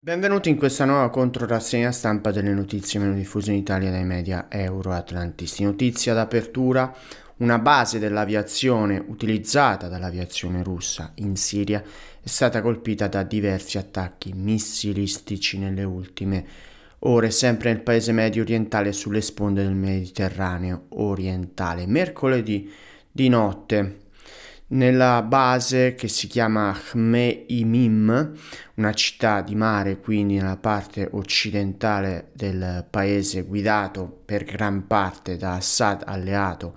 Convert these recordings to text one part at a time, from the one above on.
Benvenuti in questa nuova controrassegna stampa delle notizie meno diffuse in Italia dai media euroatlantisti. Notizia d'apertura, una base dell'aviazione utilizzata dall'aviazione russa in Siria è stata colpita da diversi attacchi missilistici nelle ultime ore, sempre nel paese medio orientale sulle sponde del Mediterraneo orientale. Mercoledì di notte nella base che si chiama Khmeimim, una città di mare quindi nella parte occidentale del paese guidato per gran parte da Assad alleato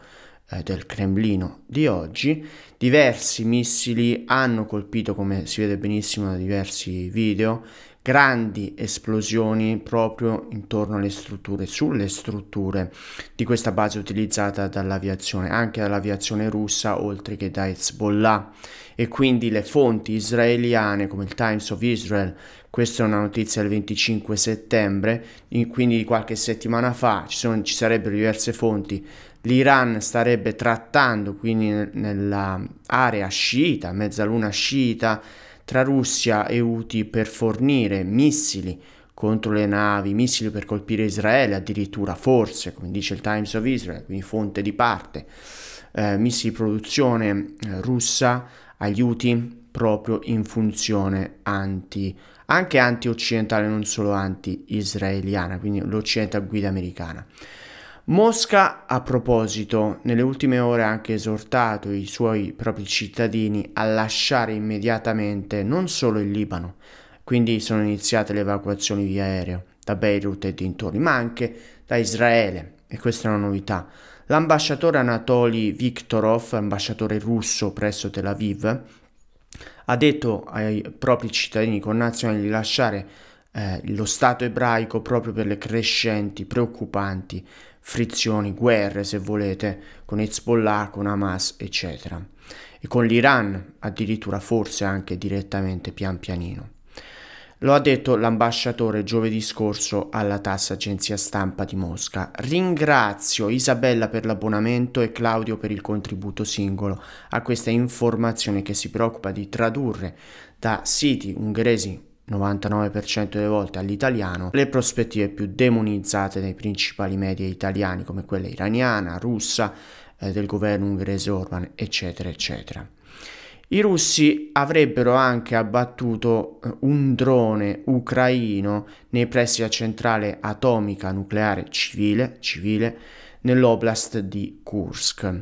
eh, del Cremlino di oggi. Diversi missili hanno colpito, come si vede benissimo da diversi video, grandi esplosioni proprio intorno alle strutture, sulle strutture di questa base utilizzata dall'aviazione, anche dall'aviazione russa oltre che da Hezbollah e quindi le fonti israeliane come il Times of Israel, questa è una notizia del 25 settembre, quindi qualche settimana fa ci, sono, ci sarebbero diverse fonti l'Iran starebbe trattando quindi nell'area sciita, mezzaluna sciita, tra Russia e Houthi per fornire missili contro le navi, missili per colpire Israele, addirittura forse, come dice il Times of Israel, quindi fonte di parte, eh, missili di produzione eh, russa agli Houthi proprio in funzione anti, anche anti-occidentale, non solo anti-israeliana, quindi l'Occidente a guida americana. Mosca, a proposito, nelle ultime ore ha anche esortato i suoi propri cittadini a lasciare immediatamente non solo il Libano, quindi sono iniziate le evacuazioni via aereo da Beirut e dintorni, ma anche da Israele, e questa è una novità. L'ambasciatore Anatoly Viktorov, ambasciatore russo presso Tel Aviv, ha detto ai propri cittadini connazionali di lasciare eh, lo Stato ebraico proprio per le crescenti, preoccupanti frizioni, guerre se volete, con Hezbollah, con Hamas, eccetera, e con l'Iran addirittura forse anche direttamente pian pianino. Lo ha detto l'ambasciatore giovedì scorso alla Tassa Agenzia Stampa di Mosca. Ringrazio Isabella per l'abbonamento e Claudio per il contributo singolo a questa informazione che si preoccupa di tradurre da siti ungheresi 99% delle volte all'italiano, le prospettive più demonizzate dai principali media italiani come quella iraniana, russa, eh, del governo ungherese Orban, eccetera, eccetera. I russi avrebbero anche abbattuto eh, un drone ucraino nei pressi della centrale atomica nucleare civile, civile nell'oblast di Kursk,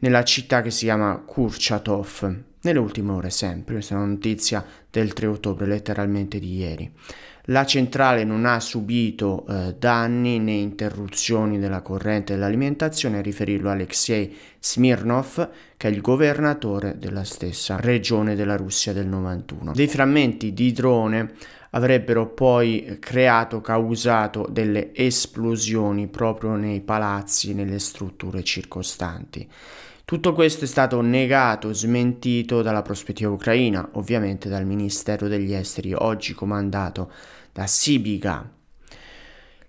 nella città che si chiama Kurchatov, nelle ultime ore sempre, questa è una notizia del 3 ottobre, letteralmente di ieri. La centrale non ha subito eh, danni né interruzioni della corrente dell'alimentazione, a riferirlo Alexei Smirnov, che è il governatore della stessa regione della Russia del 91. Dei frammenti di drone avrebbero poi creato, causato delle esplosioni proprio nei palazzi, nelle strutture circostanti. Tutto questo è stato negato, smentito dalla prospettiva ucraina, ovviamente dal Ministero degli Esteri, oggi comandato da Sibiga.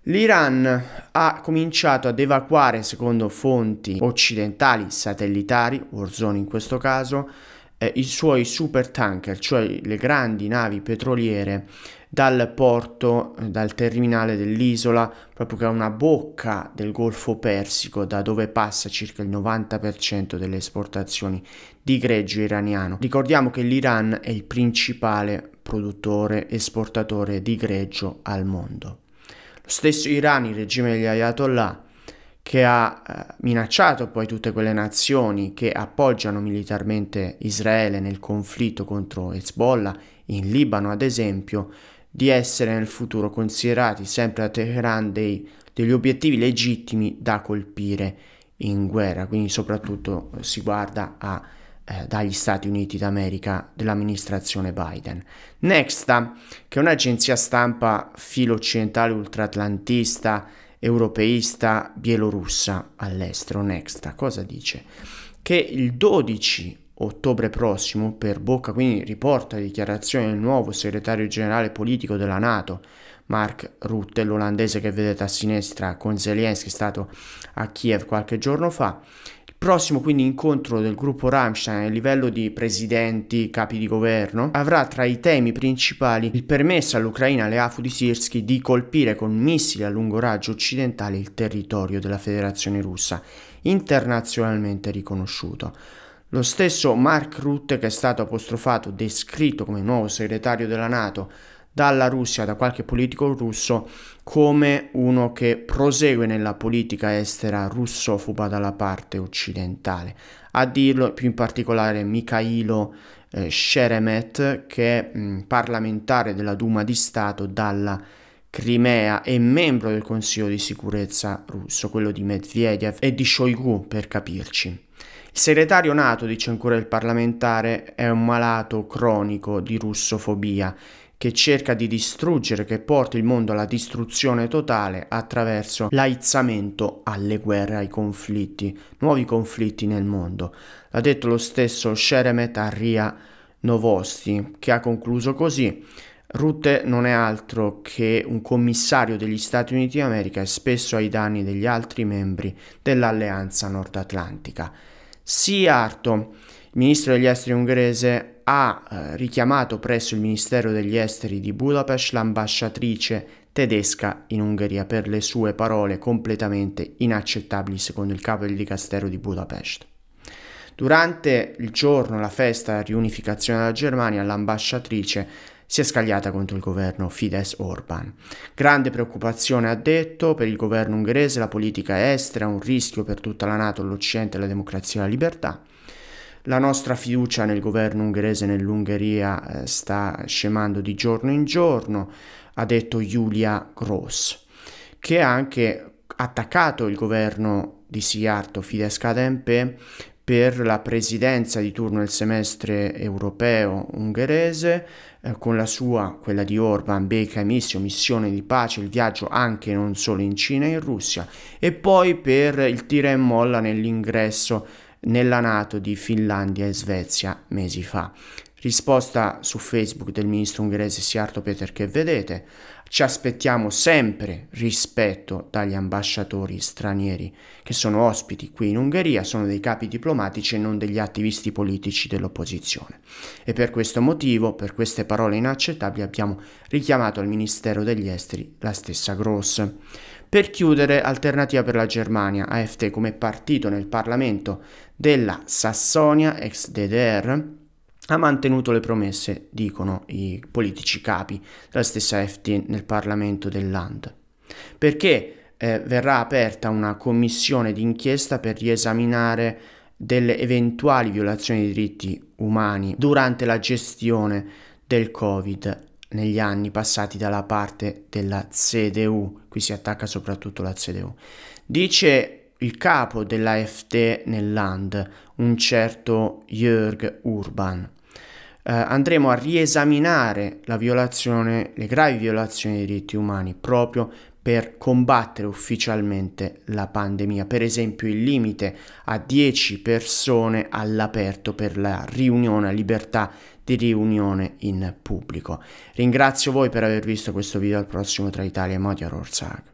L'Iran ha cominciato ad evacuare, secondo fonti occidentali satellitari, Warzone in questo caso, eh, i suoi super tanker, cioè le grandi navi petroliere, dal porto, eh, dal terminale dell'isola, proprio che è una bocca del Golfo Persico, da dove passa circa il 90% delle esportazioni di greggio iraniano. Ricordiamo che l'Iran è il principale produttore esportatore di greggio al mondo. Lo stesso Iran, il regime degli Ayatollah, che ha eh, minacciato poi tutte quelle nazioni che appoggiano militarmente Israele nel conflitto contro Hezbollah, in Libano ad esempio, di essere nel futuro considerati sempre a Teheran dei, degli obiettivi legittimi da colpire in guerra, quindi soprattutto si guarda a, eh, dagli Stati Uniti d'America dell'amministrazione Biden. Nexta, che è un'agenzia stampa filo occidentale ultraatlantista europeista bielorussa all'estero, Nexta, cosa dice? Che il 12 ottobre prossimo, per bocca quindi riporta la dichiarazione del nuovo segretario generale politico della Nato, Mark Rutte, l'olandese che vedete a sinistra con Zelensky, è stato a Kiev qualche giorno fa, prossimo quindi incontro del gruppo Rammstein a livello di presidenti, capi di governo, avrà tra i temi principali il permesso all'Ucraina alle AFU di Sirski di colpire con missili a lungo raggio occidentali il territorio della Federazione Russa, internazionalmente riconosciuto. Lo stesso Mark Rutte, che è stato apostrofato, descritto come nuovo segretario della Nato dalla Russia, da qualche politico russo, come uno che prosegue nella politica estera russofoba dalla parte occidentale. A dirlo più in particolare Mikhailo eh, Sheremet, che è mh, parlamentare della Duma di Stato dalla Crimea e membro del Consiglio di sicurezza russo, quello di Medvedev e di Shoigu per capirci. Il segretario NATO, dice ancora il parlamentare, è un malato cronico di russofobia che cerca di distruggere, che porta il mondo alla distruzione totale attraverso l'aizzamento alle guerre, ai conflitti, nuovi conflitti nel mondo. L'ha detto lo stesso Sheremet Arria Novosti, che ha concluso così. Rutte non è altro che un commissario degli Stati Uniti d'America e spesso ai danni degli altri membri dell'alleanza nordatlantica. Siarto, ministro degli esteri ungherese, ha eh, richiamato presso il Ministero degli Esteri di Budapest l'ambasciatrice tedesca in Ungheria per le sue parole completamente inaccettabili secondo il capo del dicastero di Budapest. Durante il giorno la festa della riunificazione della Germania l'ambasciatrice si è scagliata contro il governo Fidesz Orban. Grande preoccupazione ha detto per il governo ungherese la politica estera, è un rischio per tutta la Nato, l'Occidente, la democrazia e la libertà. La nostra fiducia nel governo ungherese nell'Ungheria eh, sta scemando di giorno in giorno, ha detto Julia Gross, che ha anche attaccato il governo di Siarto Fidesz KDNP per la presidenza di turno del semestre europeo ungherese eh, con la sua, quella di Orban, Beka Missio, missione di pace, il viaggio anche non solo in Cina e in Russia e poi per il tira e molla nell'ingresso nella Nato di Finlandia e Svezia mesi fa. Risposta su Facebook del ministro ungherese Siarto Peter che vedete. Ci aspettiamo sempre rispetto dagli ambasciatori stranieri che sono ospiti qui in Ungheria, sono dei capi diplomatici e non degli attivisti politici dell'opposizione. E per questo motivo, per queste parole inaccettabili, abbiamo richiamato al Ministero degli Esteri la stessa Gross per chiudere Alternativa per la Germania, AFT come partito nel Parlamento della Sassonia, ex DDR, ha mantenuto le promesse, dicono i politici capi della stessa AFT nel Parlamento del Land. Perché eh, verrà aperta una commissione d'inchiesta per riesaminare delle eventuali violazioni dei diritti umani durante la gestione del Covid negli anni passati dalla parte della CDU, qui si attacca soprattutto la CDU. Dice il capo dell'AFD nel Land, un certo Jörg Urban. Eh, andremo a riesaminare la violazione, le gravi violazioni dei diritti umani proprio per combattere ufficialmente la pandemia, per esempio il limite a 10 persone all'aperto per la riunione a libertà di riunione in pubblico. Ringrazio voi per aver visto questo video, al prossimo tra Italia e Modi Rorschach.